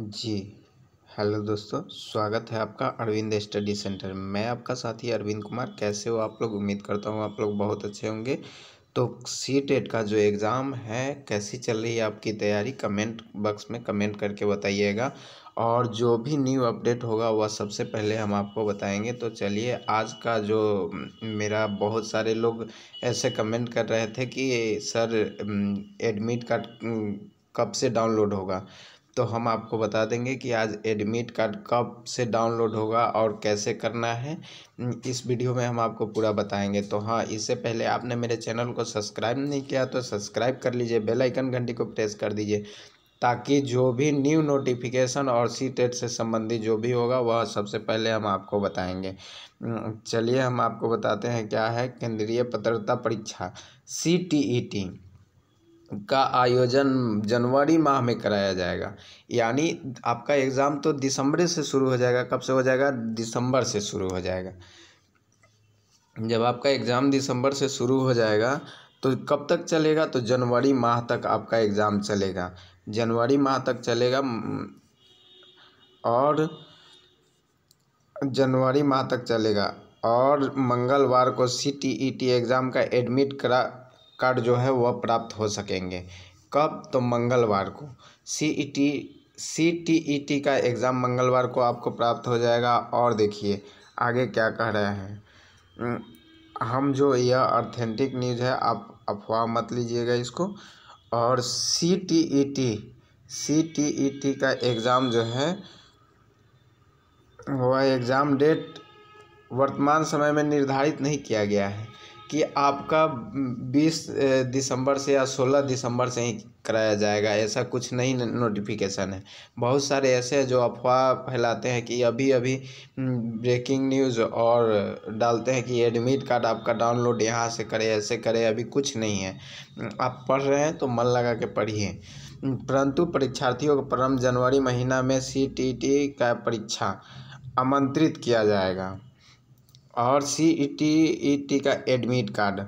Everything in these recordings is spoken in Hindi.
जी हेलो दोस्तों स्वागत है आपका अरविंद स्टडी सेंटर मैं आपका साथी अरविंद कुमार कैसे हो आप लोग उम्मीद करता हूँ आप लोग बहुत अच्छे होंगे तो सी टेट e का जो एग्ज़ाम है कैसी चल रही है आपकी तैयारी कमेंट बॉक्स में कमेंट करके बताइएगा और जो भी न्यू अपडेट होगा वह सबसे पहले हम आपको बताएंगे तो चलिए आज का जो मेरा बहुत सारे लोग ऐसे कमेंट कर रहे थे कि सर एडमिट कार्ड कब से डाउनलोड होगा तो हम आपको बता देंगे कि आज एडमिट कार्ड कब से डाउनलोड होगा और कैसे करना है इस वीडियो में हम आपको पूरा बताएंगे तो हाँ इससे पहले आपने मेरे चैनल को सब्सक्राइब नहीं किया तो सब्सक्राइब कर लीजिए बेल आइकन घंटी को प्रेस कर दीजिए ताकि जो भी न्यू नोटिफिकेशन और सी टेट से संबंधित जो भी होगा वह सबसे पहले हम आपको बताएंगे चलिए हम आपको बताते हैं क्या है केंद्रीय पत्रता परीक्षा सी टी ई टी का आयोजन जनवरी माह में कराया जाएगा यानी आपका एग्ज़ाम तो दिसंबर से शुरू हो जाएगा कब से हो जाएगा दिसंबर से शुरू हो जाएगा जब आपका एग्ज़ाम दिसंबर से शुरू हो जाएगा तो कब तक चलेगा तो जनवरी माह तक आपका एग्ज़ाम चलेगा जनवरी माह तक चलेगा और जनवरी माह तक चलेगा और मंगलवार को C T E T exam का एडमिट करा कार्ड जो है वह प्राप्त हो सकेंगे कब तो मंगलवार को C E T C T E T का एग्ज़ाम मंगलवार को आपको प्राप्त हो जाएगा और देखिए आगे क्या कह रहे हैं हम जो यह ऑथेंटिक न्यूज़ है आप अफवाह मत लीजिएगा इसको और C T E T C T E T का एग्ज़ाम जो है वह एग्ज़ाम डेट वर्तमान समय में निर्धारित नहीं किया गया है कि आपका बीस दिसंबर से या सोलह दिसंबर से ही कराया जाएगा ऐसा कुछ नहीं नोटिफिकेशन है बहुत सारे ऐसे हैं जो अफवाह फैलाते हैं कि अभी अभी ब्रेकिंग न्यूज़ और डालते हैं कि एडमिट कार्ड आपका डाउनलोड यहाँ से करें ऐसे करें अभी कुछ नहीं है आप पढ़ रहे हैं तो मन लगा के पढ़िए परंतु परीक्षार्थियों को परम जनवरी महीना में सी का परीक्षा आमंत्रित किया जाएगा और C E T E T का एडमिट कार्ड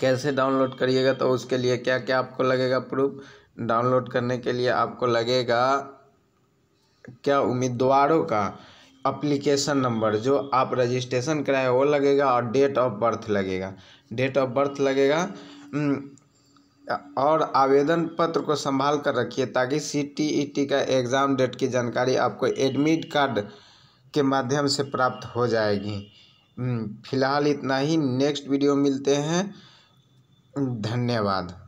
कैसे डाउनलोड करिएगा तो उसके लिए क्या क्या आपको लगेगा प्रूफ डाउनलोड करने के लिए आपको लगेगा क्या उम्मीदवारों का अप्लीकेशन नंबर जो आप रजिस्ट्रेशन कराए वो लगेगा और डेट ऑफ बर्थ लगेगा डेट ऑफ बर्थ लगेगा हम्म, और आवेदन पत्र को संभाल कर रखिए ताकि सी टी ई टी का एग्ज़ाम डेट की जानकारी आपको एडमिट कार्ड के माध्यम से प्राप्त हो जाएगी फ़िलहाल इतना ही नेक्स्ट वीडियो मिलते हैं धन्यवाद